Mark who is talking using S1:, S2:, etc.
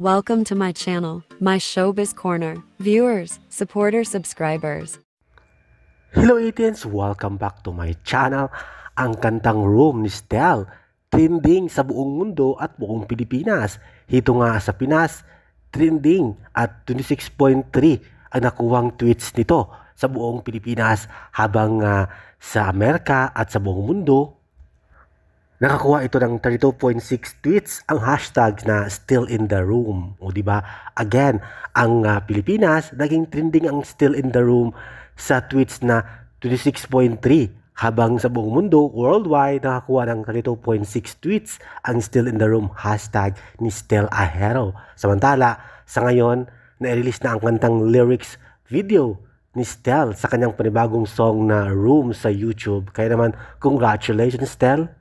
S1: Welcome to my channel, my showbiz corner. Viewers, supporters, subscribers.
S2: Hello Atians! Welcome back to my channel. Ang kantang Room ni Stel, trending sa buong mundo at buong Pilipinas. Hito nga sa Pinas, trending at 26.3 ang nakuwang tweets nito sa buong Pilipinas habang uh, sa Amerika at sa buong mundo Nakakuha ito ng 32.6 tweets ang hashtag na still in the room. O di ba? Again, ang uh, Pilipinas naging trending ang still in the room sa tweets na 26.3 habang sa buong mundo worldwide nakakuha ng 32.6 tweets ang still in the room hashtag ni Stel Ajero. Samantala, sa ngayon, na-release na ang kantang lyrics video ni Stel sa kanyang panibagong song na Room sa YouTube. Kaya naman, congratulations Stel!